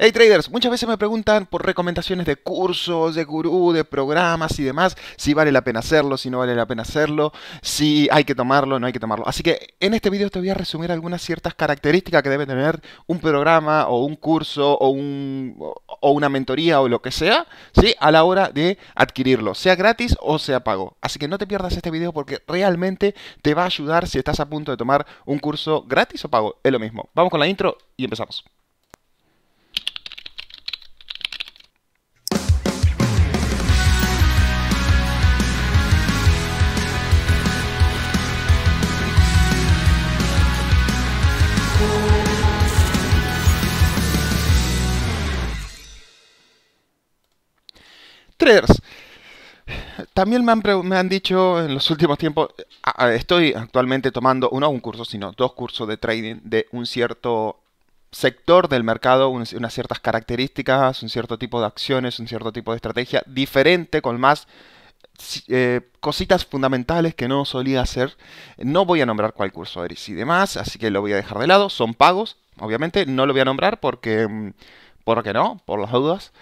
Hey traders, muchas veces me preguntan por recomendaciones de cursos, de gurú, de programas y demás, si vale la pena hacerlo, si no vale la pena hacerlo, si hay que tomarlo, no hay que tomarlo. Así que en este video te voy a resumir algunas ciertas características que debe tener un programa o un curso o, un, o una mentoría o lo que sea, ¿sí? A la hora de adquirirlo, sea gratis o sea pago. Así que no te pierdas este video porque realmente te va a ayudar si estás a punto de tomar un curso gratis o pago. Es lo mismo. Vamos con la intro y empezamos. Traders. También me han, me han, dicho en los últimos tiempos, estoy actualmente tomando no un curso, sino dos cursos de trading de un cierto sector del mercado, unas ciertas características, un cierto tipo de acciones, un cierto tipo de estrategia diferente, con más eh, cositas fundamentales que no solía hacer. No voy a nombrar cuál curso eres y demás, así que lo voy a dejar de lado. Son pagos, obviamente, no lo voy a nombrar porque... Mm, ¿Por no? Por las dudas.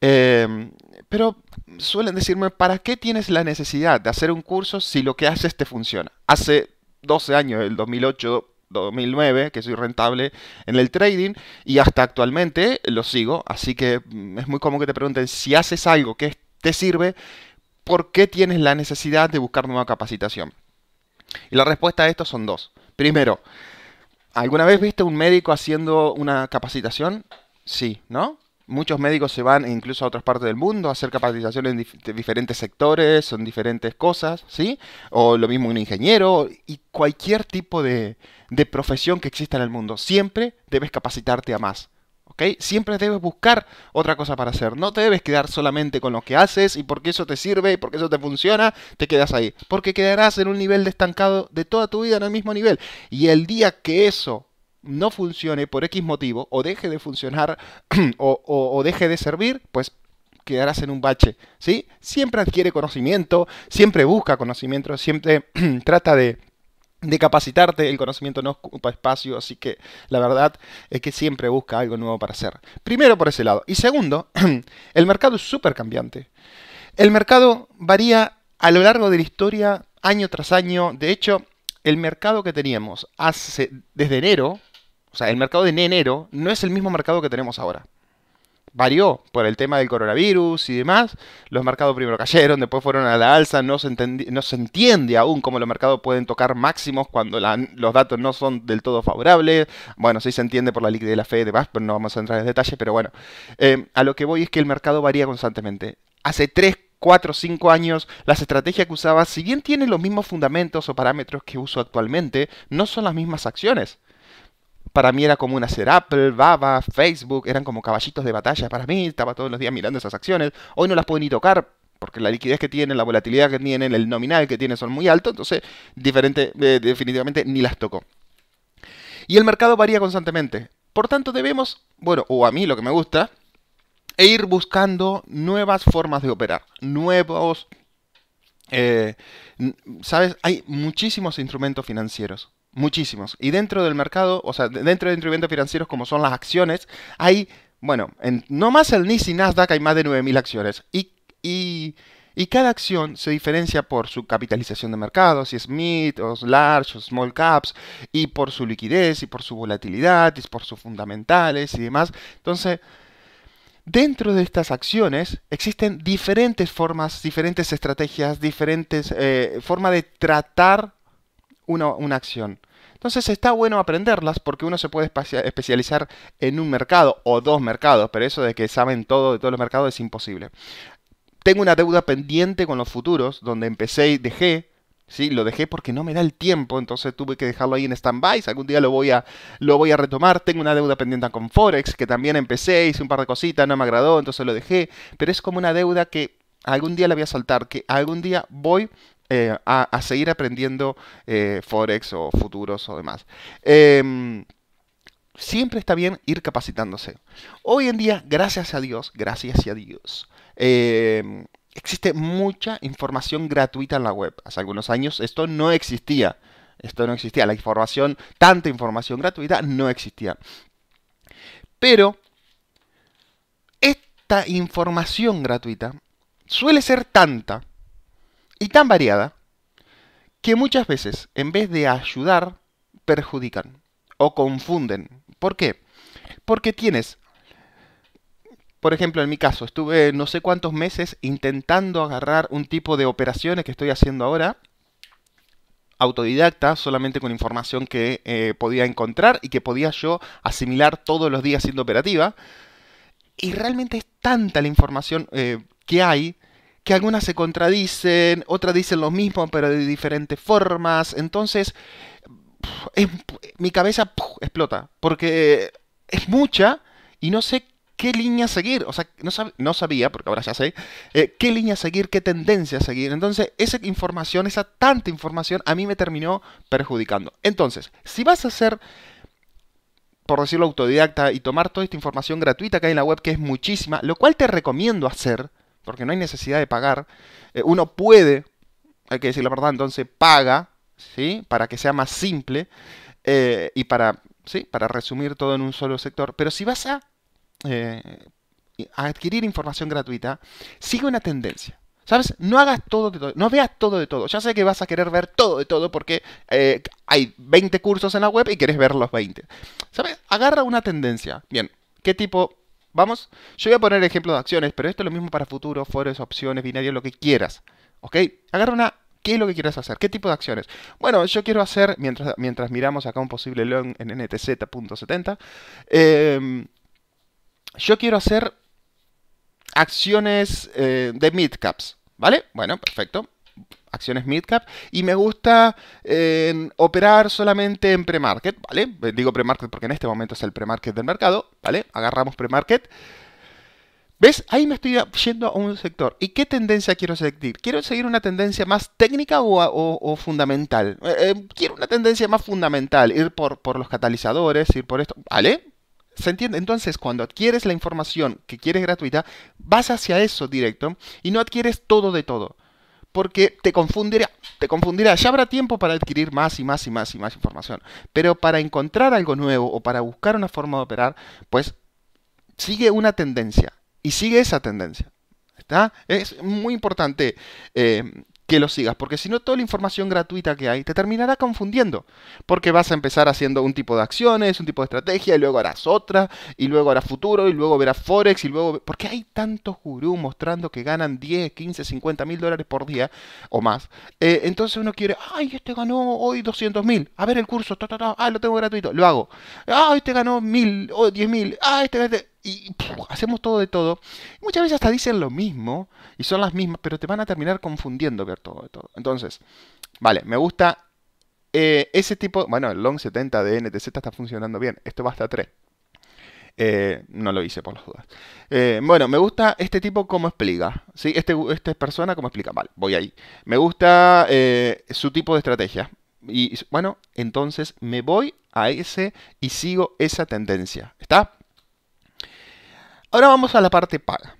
Em, pero suelen decirme, ¿para qué tienes la necesidad de hacer un curso si lo que haces te funciona? Hace 12 años, el 2008, 2009, que soy rentable en el trading y hasta actualmente lo sigo, así que mm, es muy común que te pregunten si haces algo que te sirve, ¿por qué tienes la necesidad de buscar nueva capacitación? Y la respuesta a esto son dos. Primero, ¿alguna vez viste un médico haciendo una capacitación? Sí, ¿no? muchos médicos se van incluso a otras partes del mundo a hacer capacitación en diferentes sectores, son diferentes cosas, ¿sí? O lo mismo un ingeniero y cualquier tipo de, profesión que exista en el mundo. Siempre debes capacitarte a más. ¿ok? Siempre debes buscar otra cosa para hacer. No te debes quedar solamente con lo que haces y porque eso te sirve y porque eso te funciona, te quedas ahí. Porque quedarás en un nivel de estancado de toda tu vida en el mismo nivel. Y el día que eso no funcione por X motivo o deje de funcionar o, deje de servir, pues quedarás en un bache, ¿sí? Siempre adquiere conocimiento, siempre busca conocimiento, siempre trata de, capacitarte, el conocimiento no ocupa espacio, así que la verdad es que siempre busca algo nuevo para hacer. Primero por ese lado. Y segundo, el mercado es súper cambiante. El mercado varía a lo largo de la historia, año tras año. De hecho, el mercado que teníamos hace, desde enero o sea, el mercado de enero no es el mismo mercado que tenemos ahora. Varió por el tema del coronavirus y demás. Los mercados primero cayeron, después fueron a la alza. No se, entiende aún cómo los mercados pueden tocar máximos cuando los datos no son del todo favorables. Bueno, sí se entiende por la liquidez de la fe y demás, pero no vamos a entrar en detalle. Pero bueno, eh, a lo que voy es que el mercado varía constantemente. Hace 3, 4 5 años, las estrategias que usaba, si bien tienen los mismos fundamentos o parámetros que uso actualmente, no son las mismas acciones para mí era como una ser Apple, Baba, Facebook, eran como caballitos de batalla para mí, estaba todos los días mirando esas acciones, hoy no las puedo ni tocar porque la liquidez que tienen, la volatilidad que tienen, el nominal que tienen son muy altos, entonces diferente, eh, definitivamente ni las tocó. Y el mercado varía constantemente, por tanto debemos, bueno, o a mí lo que me gusta, e ir buscando nuevas formas de operar, nuevos... Eh, ¿Sabes? Hay muchísimos instrumentos financieros Muchísimos. Y dentro del mercado, o sea, dentro de instrumentos financieros como son las acciones, hay, bueno, en, no más el NIS y Nasdaq hay más de 9.000 acciones. Y, cada acción se diferencia por su capitalización de mercado, si es mid, o large, o small caps, y por su liquidez, y por su volatilidad, y por sus fundamentales y demás. Entonces, dentro de estas acciones existen diferentes formas, diferentes estrategias, diferentes eh, formas de tratar una, acción. Entonces está bueno aprenderlas porque uno se puede especializar en un mercado o dos mercados, pero eso de que saben todo de todos los mercados es imposible. Tengo una deuda pendiente con los futuros, donde empecé y dejé, ¿sí? Lo dejé porque no me da el tiempo, entonces tuve que dejarlo ahí en stand-by. Algún día lo voy, a, lo voy a retomar. Tengo una deuda pendiente con Forex, que también empecé, hice un par de cositas, no me agradó, entonces lo dejé. Pero es como una deuda que algún día la voy a saltar, que algún día voy eh, a, seguir aprendiendo eh, Forex o futuros o demás. Em, siempre está bien ir capacitándose. Hoy en día, gracias a Dios, gracias a Dios, em, existe mucha información gratuita en la web. Hace algunos años esto no existía. Esto no existía. La información, tanta información gratuita, no existía. Pero esta información gratuita suele ser tanta y tan variada que muchas veces, en vez de ayudar, perjudican o confunden. ¿Por qué? Porque tienes, por ejemplo, en mi caso, estuve no sé cuántos meses intentando agarrar un tipo de operaciones que estoy haciendo ahora, autodidacta, solamente con información que eh, podía encontrar y que podía yo asimilar todos los días siendo operativa. Y realmente es tanta la información eh, que hay algunas se contradicen, otras dicen lo mismo pero de diferentes formas. Entonces, mi cabeza explota porque es mucha y no sé qué línea seguir. O sea, no, sabía, porque ahora ya sé, eh, qué línea seguir, qué tendencia seguir. Entonces, esa información, esa tanta información, a mí me terminó perjudicando. Entonces, si vas a ser, por decirlo, autodidacta y tomar toda esta información gratuita que hay en la web, que es muchísima, lo cual te recomiendo hacer, porque no hay necesidad de pagar. Eh, uno puede, hay que decir la verdad, entonces paga, ¿sí? Para que sea más simple eh, y para, ¿sí? Para resumir todo en un solo sector. Pero si vas eh, a, adquirir información gratuita, sigue una tendencia. ¿Sabes? No hagas todo de todo. No veas todo de todo. Ya sé que vas a querer ver todo de todo porque hay 20 cursos en la web y quieres ver los 20. ¿Sabes? Agarra una tendencia. Bien, ¿qué tipo Vamos, yo voy a poner ejemplos de acciones, pero esto es lo mismo para futuros, foros, opciones, binarios, lo que quieras. ¿Ok? Agarra una ¿Qué es lo que quieras hacer? ¿Qué tipo de acciones? Bueno, yo quiero hacer, mientras, mientras miramos acá un posible loan en ntz.70, em, yo quiero hacer acciones eh, de de caps, ¿vale? Bueno, perfecto acciones midcap y me gusta eh, operar solamente en premarket, ¿vale? Eh, digo premarket porque en este momento es el premarket del mercado, ¿vale? Agarramos premarket. ¿Ves? Ahí me estoy yendo a un sector. ¿Y qué tendencia quiero seguir? ¿Quiero seguir una tendencia más técnica o, fundamental? Eh, quiero una tendencia más fundamental, ir por, por los catalizadores, ir por esto, ¿vale? ¿Se entiende? Entonces, cuando adquieres la información que quieres gratuita, vas hacia eso directo y no adquieres todo de todo porque te confundirá, te confundirá. Ya habrá tiempo para adquirir más y más y más y más información. Pero para encontrar algo nuevo o para buscar una forma de operar, pues sigue una tendencia y sigue esa tendencia. ¿está? Es muy importante eh, que lo sigas, porque si no toda la información gratuita que hay te terminará confundiendo, porque vas a empezar haciendo un tipo de acciones, un tipo de estrategia, y luego harás otra, y luego harás futuro, y luego verás Forex, y luego... Porque hay tantos gurús mostrando que ganan 10, 15, 50 mil dólares por día o más. Eh, entonces uno quiere, ay, este ganó hoy 200 mil, a ver el curso, ta, ta, ah, lo tengo gratuito, lo hago. Ah, este ganó mil o oh, 10 mil, ah, este... este y hacemos todo de todo. muchas veces hasta dicen lo mismo y son las mismas, pero te van a terminar confundiendo ver todo de todo. Entonces, vale, me gusta eh, ese tipo. Bueno, el long 70 de NTZ está funcionando bien. Esto va hasta 3. Eh, no lo hice por las dudas. Eh, bueno, me gusta este tipo como explica. ¿sí? Este, esta persona como explica. Vale, voy ahí. Me gusta su tipo de estrategia. Y bueno, entonces me voy a ese y sigo esa tendencia. ¿Está? Ahora vamos a la parte paga.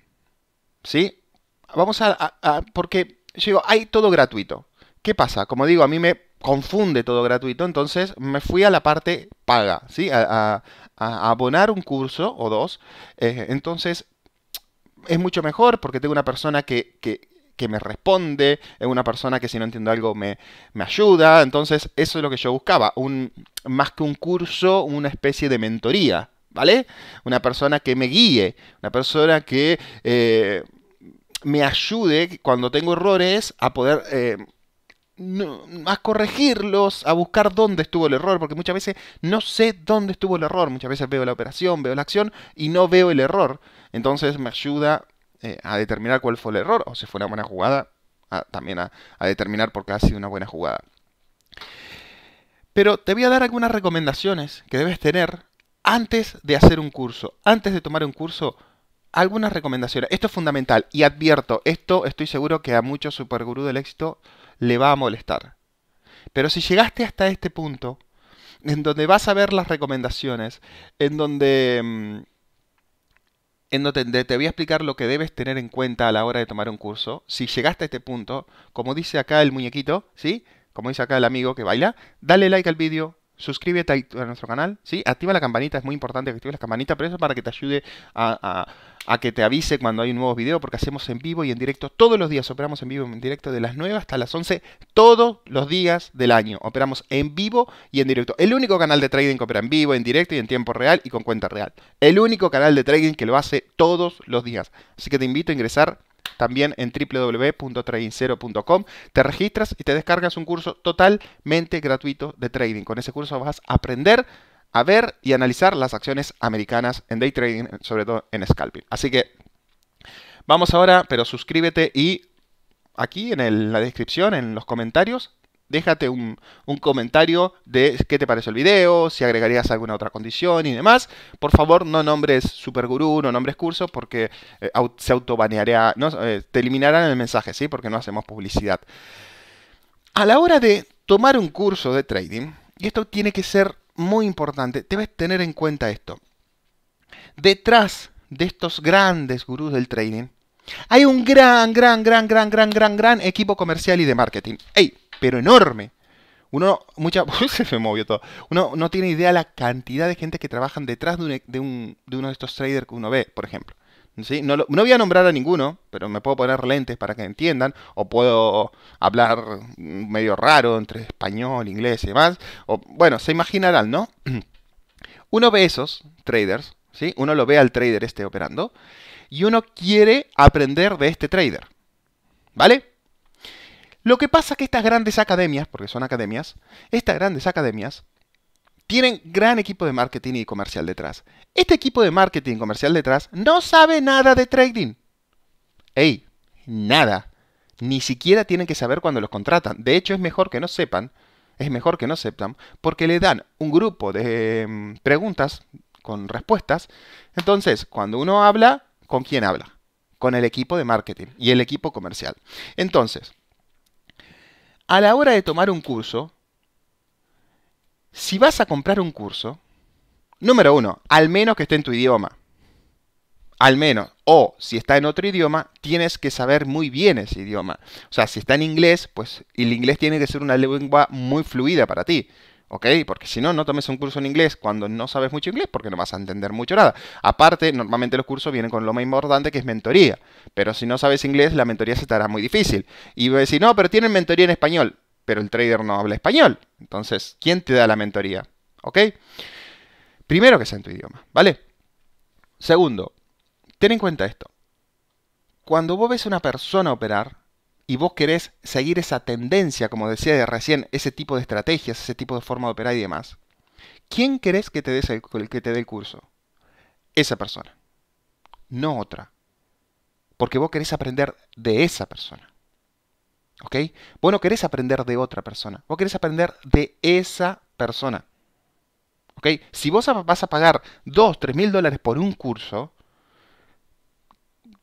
¿Sí? Vamos a, porque yo digo, hay todo gratuito. ¿Qué pasa? Como digo, a mí me confunde todo gratuito, entonces me fui a la parte paga, ¿sí? A, abonar un curso o dos. Eh, entonces, es mucho mejor porque tengo una persona que, que, que, me responde, es una persona que si no entiendo algo me, me ayuda. Entonces, eso es lo que yo buscaba. Un, más que un curso, una especie de mentoría. ¿vale? Una persona que me guíe, una persona que eh, me ayude cuando tengo errores a poder... Eh, a corregirlos, a buscar dónde estuvo el error, porque muchas veces no sé dónde estuvo el error, muchas veces veo la operación, veo la acción y no veo el error, entonces me ayuda eh, a determinar cuál fue el error, o si fue una buena jugada, también a, a determinar por qué ha sido una buena jugada. Pero te voy a dar algunas recomendaciones que debes tener antes de hacer un curso, antes de tomar un curso, algunas recomendaciones. Esto es fundamental y advierto, esto estoy seguro que a muchos supergurú del éxito le va a molestar. Pero si llegaste hasta este punto, en donde vas a ver las recomendaciones, en donde, mm, en donde te voy a explicar lo que debes tener en cuenta a la hora de tomar un curso, si llegaste a este punto, como dice acá el muñequito, ¿sí? Como dice acá el amigo que baila, dale like al vídeo, suscríbete a, nuestro canal, ¿sí? Activa la campanita, es muy importante que actives la campanita, pero eso para que te ayude a, a que te avise cuando hay un nuevo video, porque hacemos en vivo y en directo todos los días, operamos en vivo y en directo de las 9 hasta las 11, todos los días del año, operamos en vivo y en directo. El único canal de trading que opera en vivo, en directo y en tiempo real y con cuenta real. El único canal de trading que lo hace todos los días. Así que te invito a ingresar también en www.tradingzero.com Te registras y te descargas un curso totalmente gratuito de trading. Con ese curso vas a aprender a ver y analizar las acciones americanas en day trading, sobre todo en scalping. Así que vamos ahora, pero suscríbete y aquí en la descripción, en los comentarios, déjate un, comentario de qué te parece el video, si agregarías alguna otra condición y demás. Por favor, no nombres Supergurú, no nombres curso, porque eh, se autobaneará, ¿no? Eh, te eliminarán el mensaje, ¿sí? Porque no hacemos publicidad. A la hora de tomar un curso de trading, y esto tiene que ser muy importante, debes tener en cuenta esto. Detrás de estos grandes gurús del trading, hay un gran, gran, gran, gran, gran, gran, gran equipo comercial y de marketing. ¡Ey! pero enorme. Uno, mucha, se movió todo. Uno no tiene idea la cantidad de gente que trabajan detrás de, e, uno de estos traders que uno ve, por ejemplo. ¿Sí? No, voy a nombrar a ninguno, pero me puedo poner lentes para que entiendan, o puedo hablar medio raro entre español, inglés y demás. O, bueno, se imaginarán, ¿no? Uno ve esos traders, ¿sí? Uno lo ve al trader este operando, y uno quiere aprender de este trader, ¿vale? Lo que pasa es que estas grandes academias, porque son academias, estas grandes academias tienen gran equipo de marketing y comercial detrás. Este equipo de marketing y comercial detrás no sabe nada de trading. ¡Ey! Nada. Ni siquiera tienen que saber cuando los contratan. De hecho, es mejor que no sepan, es mejor que no sepan, porque le dan un grupo de em, preguntas con respuestas. Entonces, cuando uno habla, ¿con quién habla? Con el equipo de marketing y el equipo comercial. Entonces, a la hora de tomar un curso, si vas a comprar un curso, número uno, al menos que esté en tu idioma. Al menos. O si está en otro idioma, tienes que saber muy bien ese idioma. O sea, si está en inglés, pues el inglés tiene que ser una lengua muy fluida para ti. ¿ok? Porque si no, no tomes un curso en inglés cuando no sabes mucho inglés porque no vas a entender mucho nada. Aparte, normalmente los cursos vienen con lo más importante que es mentoría, pero si no sabes inglés, la mentoría se te hará muy difícil. Y voy a decir, no, pero tienen mentoría en español, pero el trader no habla español. Entonces, ¿quién te da la mentoría? ¿Ok? Primero que sea en tu idioma, ¿vale? Segundo, ten en cuenta esto. Cuando vos ves a una persona operar, y vos querés seguir esa tendencia, como decía de recién, ese tipo de estrategias, ese tipo de forma de operar y demás, ¿quién querés que te, el, que te dé el curso? Esa persona, no otra. Porque vos querés aprender de esa persona. ¿Ok? Vos no querés aprender de otra persona, vos querés aprender de esa persona. ¿Ok? Si vos vas a pagar 2, 3 mil dólares por un curso,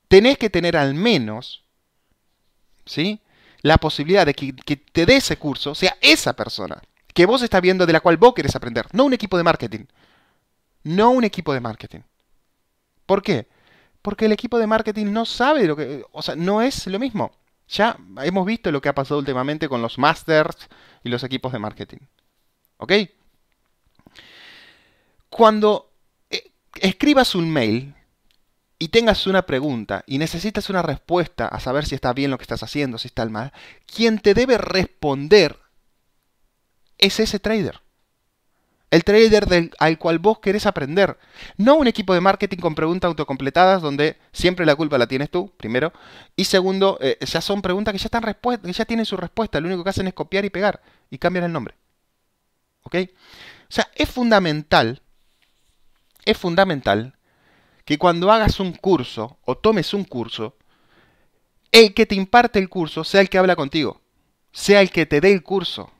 tenés que tener al menos ¿sí? La posibilidad de que, te dé ese curso sea esa persona que vos estás viendo de la cual vos querés aprender, no un equipo de marketing. No un equipo de marketing. ¿Por qué? Porque el equipo de marketing no sabe lo que, o sea, no es lo mismo. Ya hemos visto lo que ha pasado últimamente con los masters y los equipos de marketing. ¿Ok? Cuando eh, escribas un mail, y tengas una pregunta y necesitas una respuesta a saber si está bien lo que estás haciendo, si está mal, quien te debe responder es ese trader. El trader al cual vos querés aprender. No un equipo de marketing con preguntas autocompletadas donde siempre la culpa la tienes tú, primero. Y segundo, ya eh, son preguntas que ya, están que ya tienen su respuesta. Lo único que hacen es copiar y pegar y cambian el nombre. ¿Ok? O sea, es fundamental, es fundamental que cuando hagas un curso o tomes un curso, el que te imparte el curso sea el que habla contigo, sea el que te dé el curso,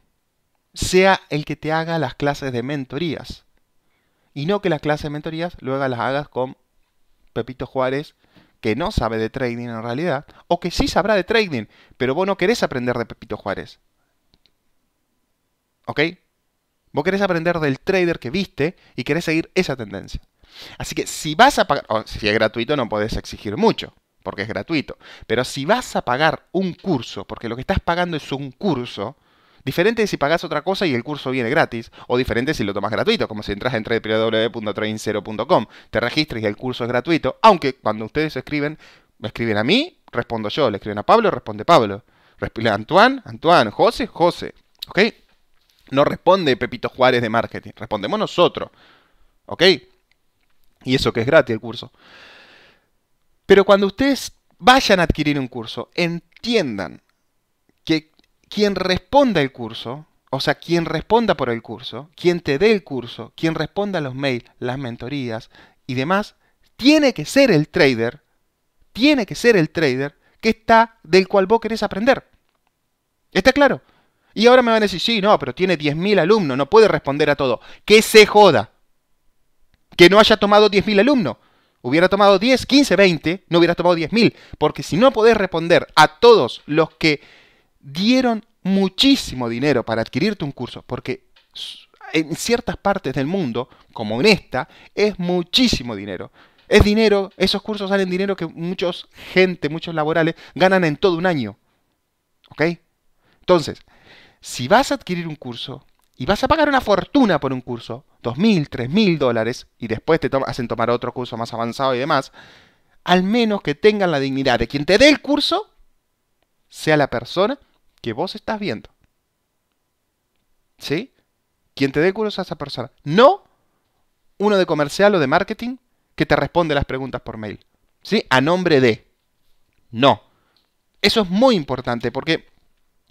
sea el que te haga las clases de mentorías. Y no que las clases de mentorías luego las hagas con Pepito Juárez, que no sabe de trading en realidad, o que sí sabrá de trading, pero vos no querés aprender de Pepito Juárez. ¿Ok? Vos querés aprender del trader que viste y querés seguir esa tendencia. Así que si vas a pagar, si es gratuito no podés exigir mucho, porque es gratuito, pero si vas a pagar un curso, porque lo que estás pagando es un curso, diferente si pagas otra cosa y el curso viene gratis, o diferente si lo tomas gratuito, como si entras en tradew.train0.com, te registras y el curso es gratuito, aunque cuando ustedes escriben, me escriben a mí, respondo yo, le escriben a Pablo, responde Pablo, responde Antoine, Antoine, José, José, ¿ok? No responde Pepito Juárez de marketing, respondemos nosotros, ¿ok? Y eso que es gratis el curso. Pero cuando ustedes vayan a adquirir un curso, entiendan que quien responda el curso, o sea, quien responda por el curso, quien te dé el curso, quien responda a los mails, las mentorías y demás, tiene que ser el trader, tiene que ser el trader que está del cual vos querés aprender. ¿Está claro? Y ahora me van a decir, sí, no, pero tiene 10.000 alumnos, no puede responder a todo. Que se joda que no haya tomado 10.000 alumnos. Hubiera tomado 10, 15, 20, no hubiera tomado 10.000. Porque si no podés responder a todos los que dieron muchísimo dinero para adquirirte un curso, porque en ciertas partes del mundo, como en esta, es muchísimo dinero. Es dinero, esos cursos salen dinero que muchos gente, muchos laborales ganan en todo un año. ¿Ok? Entonces, si vas a adquirir un curso, y vas a pagar una fortuna por un curso, dos mil, tres mil dólares, y después te hacen tomar otro curso más avanzado y demás, al menos que tengan la dignidad de quien te dé el curso, sea la persona que vos estás viendo. ¿Sí? Quien te dé el curso a esa persona. No uno de comercial o de marketing que te responde las preguntas por mail. ¿Sí? A nombre de. No. Eso es muy importante porque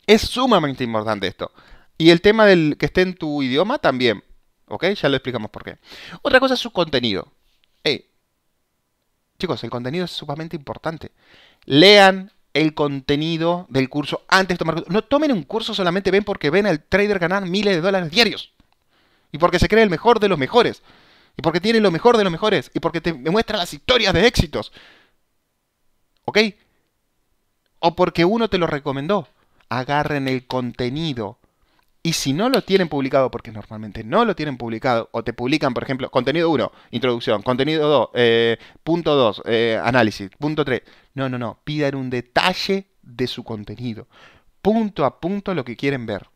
es sumamente importante esto. Y el tema del que esté en tu idioma también. ¿Ok? Ya lo explicamos por qué. Otra cosa es su contenido. Hey, chicos, el contenido es sumamente importante. Lean el contenido del curso antes de tomar... No tomen un curso solamente ven porque ven al trader ganar miles de dólares diarios. Y porque se cree el mejor de los mejores. Y porque tiene lo mejor de los mejores. Y porque te muestra las historias de éxitos. ¿Ok? O porque uno te lo recomendó. Agarren el contenido y si no lo tienen publicado, porque normalmente no lo tienen publicado, o te publican, por ejemplo, contenido 1, introducción, contenido 2, eh, punto 2, eh, análisis, punto 3. No, no, no, pidan un detalle de su contenido. Punto a punto lo que quieren ver.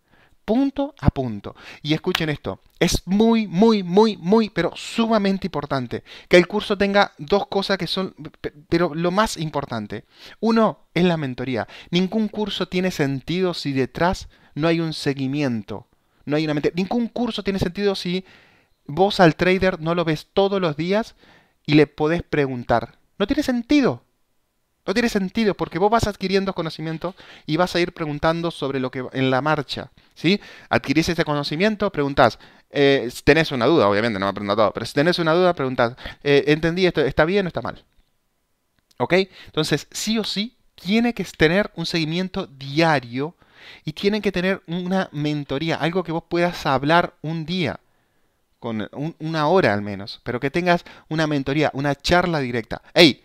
Punto a punto. Y escuchen esto, es muy, muy, muy, muy, pero sumamente importante que el curso tenga dos cosas que son, pero lo más importante. Uno es la mentoría. Ningún curso tiene sentido si detrás no hay un seguimiento, no hay una mente. Ningún curso tiene sentido si vos al trader no lo ves todos los días y le podés preguntar. No tiene sentido. No tiene sentido porque vos vas adquiriendo conocimiento y vas a ir preguntando sobre lo que en la marcha, ¿sí? Adquirís ese conocimiento, preguntás, eh, tenés una duda, obviamente, no me preguntado todo, pero si tenés una duda, preguntás, eh, ¿entendí esto? ¿Está bien o está mal? ¿Ok? Entonces, sí o sí, tiene que tener un seguimiento diario y tienen que tener una mentoría, algo que vos puedas hablar un día, con una hora al menos, pero que tengas una mentoría, una charla directa. ¡Ey!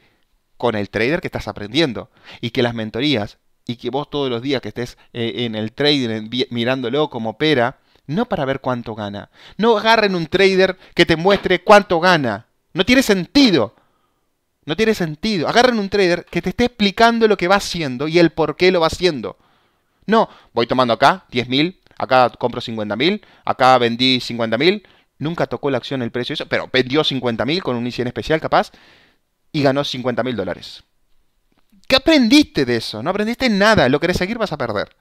Con el trader que estás aprendiendo. Y que las mentorías, y que vos todos los días que estés eh, en el trading, mirándolo como opera, no para ver cuánto gana. No agarren un trader que te muestre cuánto gana. No tiene sentido. No tiene sentido. Agarren un trader que te esté explicando lo que va haciendo y el por qué lo va haciendo. No, voy tomando acá 10.000, acá compro 50.000, acá vendí 50.000, nunca tocó la acción el precio, eso, pero vendió 50.000 con un ICN especial capaz y ganó 50.000 dólares. ¿Qué aprendiste de eso? No aprendiste nada, lo querés seguir vas a perder.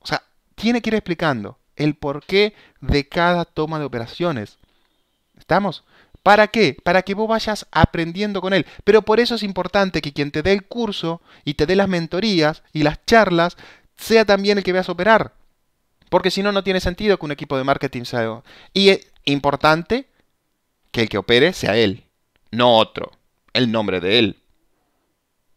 O sea, tiene que ir explicando el porqué de cada toma de operaciones. ¿Estamos? ¿Para qué? Para que vos vayas aprendiendo con él. Pero por eso es importante que quien te dé el curso y te dé las mentorías y las charlas sea también el que veas operar. Porque si no, no tiene sentido que un equipo de marketing sea... Y es importante que el que opere sea él, no otro. El nombre de él.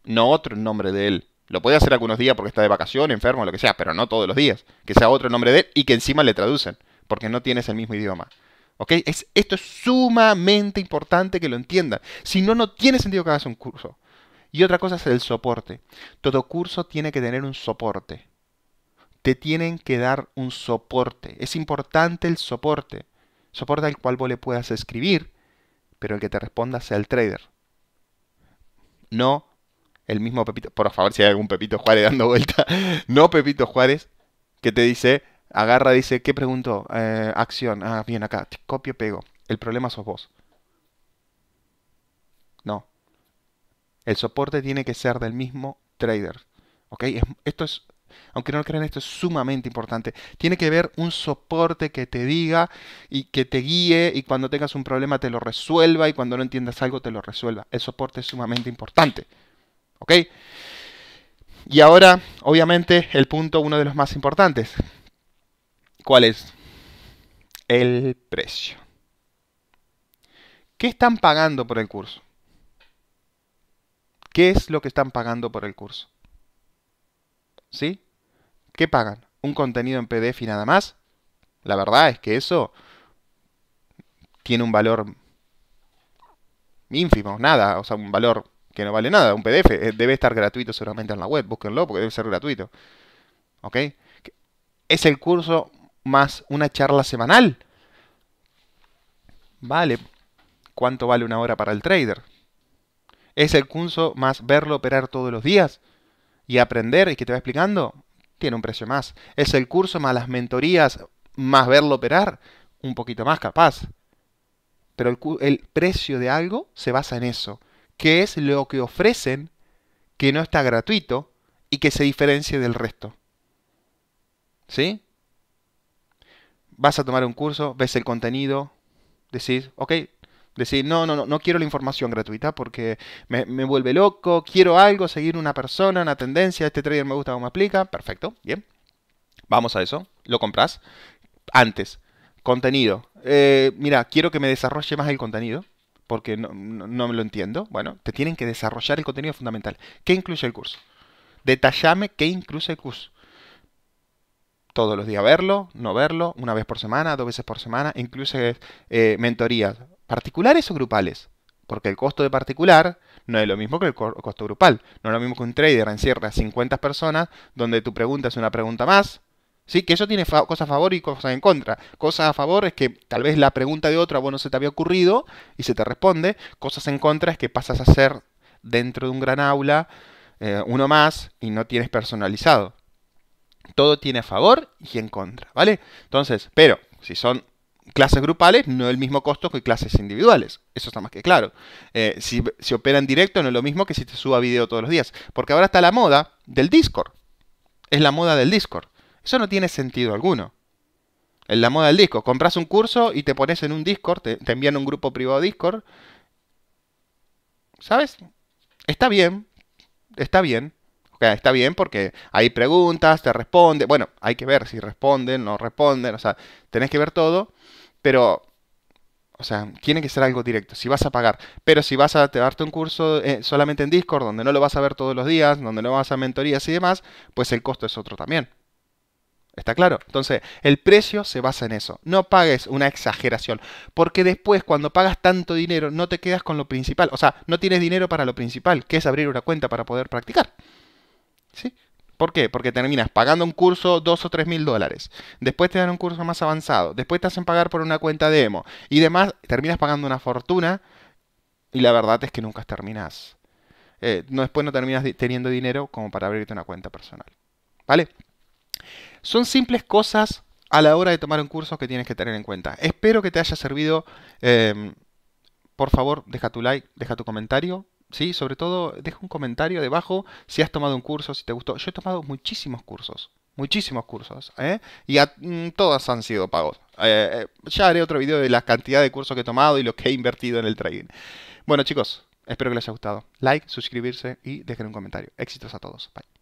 No otro nombre de él. Lo puede hacer algunos días porque está de vacaciones, enfermo, lo que sea, pero no todos los días. Que sea otro nombre de él y que encima le traducen, porque no tienes el mismo idioma. ¿Ok? Es, esto es sumamente importante que lo entiendan. Si no, no tiene sentido que hagas un curso. Y otra cosa es el soporte. Todo curso tiene que tener un soporte te tienen que dar un soporte. Es importante el soporte. Soporte al cual vos le puedas escribir, pero el que te responda sea el trader. No el mismo Pepito, por favor, si hay algún Pepito Juárez dando vuelta, no Pepito Juárez, que te dice, agarra, dice, ¿qué pregunto? Eh, acción, ah, bien acá, copio, pego. El problema sos vos. No. El soporte tiene que ser del mismo trader. ¿Ok? esto es aunque no lo crean, esto es sumamente importante. Tiene que haber un soporte que te diga y que te guíe y cuando tengas un problema te lo resuelva y cuando no entiendas algo te lo resuelva. El soporte es sumamente importante. ¿Ok? Y ahora, obviamente, el punto, uno de los más importantes. ¿Cuál es? El precio. ¿Qué están pagando por el curso? ¿Qué es lo que están pagando por el curso? ¿Sí? ¿Qué pagan? ¿Un contenido en PDF y nada más? La verdad es que eso tiene un valor ínfimo, nada, o sea, un valor que no vale nada, un PDF, eh, debe estar gratuito seguramente en la web, búsquenlo porque debe ser gratuito. ¿Ok? Es el curso más una charla semanal. Vale, ¿cuánto vale una hora para el trader? Es el curso más verlo operar todos los días y aprender y que te va explicando tiene un precio más. Es el curso más las mentorías más verlo operar, un poquito más capaz. Pero el, precio de algo se basa en eso, que es lo que ofrecen, que no está gratuito y que se diferencie del resto. ¿Sí? Vas a tomar un curso, ves el contenido, decís, ok, Decir, no, no, no, no quiero la información gratuita porque me, vuelve loco, quiero algo, seguir una persona, una tendencia, este trader me gusta me aplica, perfecto, bien. Vamos a eso, lo compras. Antes, contenido. Eh, mira, quiero que me desarrolle más el contenido porque no, me lo entiendo. Bueno, te tienen que desarrollar el contenido fundamental. ¿Qué incluye el curso? Detallame qué incluye el curso. Todos los días verlo, no verlo, una vez por semana, dos veces por semana, incluye eh, mentorías ¿Particulares o grupales? Porque el costo de particular no es lo mismo que el costo grupal. No es lo mismo que un trader encierra 50 personas donde tu pregunta es una pregunta más. Sí, que eso tiene cosas a favor y cosas en contra. Cosas a favor es que tal vez la pregunta de otro a vos no se te había ocurrido y se te responde. Cosas en contra es que pasas a ser dentro de un gran aula eh, uno más y no tienes personalizado. Todo tiene a favor y en contra, ¿vale? Entonces, pero si son clases grupales, no el mismo costo que clases individuales. Eso está más que claro. Eh, si, si opera directo, no es lo mismo que si te suba video todos los días. Porque ahora está la moda del Discord. Es la moda del Discord. Eso no tiene sentido alguno. Es la moda del Discord. Compras un curso y te pones en un Discord, te, te envían un grupo privado Discord. ¿Sabes? Está bien. Está bien está bien porque hay preguntas, te responde. Bueno, hay que ver si responden, no responden. O sea, tenés que ver todo. Pero, o sea, tiene que ser algo directo. Si vas a pagar. Pero si vas a darte un curso eh, solamente en Discord, donde no lo vas a ver todos los días, donde no vas a mentorías y demás, pues el costo es otro también. ¿Está claro? Entonces, el precio se basa en eso. No pagues una exageración. Porque después, cuando pagas tanto dinero, no te quedas con lo principal. O sea, no tienes dinero para lo principal, que es abrir una cuenta para poder practicar. ¿Sí? ¿Por qué? Porque terminas pagando un curso dos o tres mil dólares. Después te dan un curso más avanzado. Después te hacen pagar por una cuenta demo. Y demás, terminas pagando una fortuna. Y la verdad es que nunca terminas. Eh, no, después no terminas teniendo dinero como para abrirte una cuenta personal. ¿Vale? Son simples cosas a la hora de tomar un curso que tienes que tener en cuenta. Espero que te haya servido. Em, por favor, deja tu like, deja tu comentario ¿sí? Sobre todo, deja un comentario debajo si has tomado un curso, si te gustó. Yo he tomado muchísimos cursos, muchísimos cursos, ¿eh? Y mm, todas han sido pagos. Eh, eh, ya haré otro video de la cantidad de cursos que he tomado y lo que he invertido en el trading. Bueno, chicos, espero que les haya gustado. Like, suscribirse y dejen un comentario. Éxitos a todos. Bye.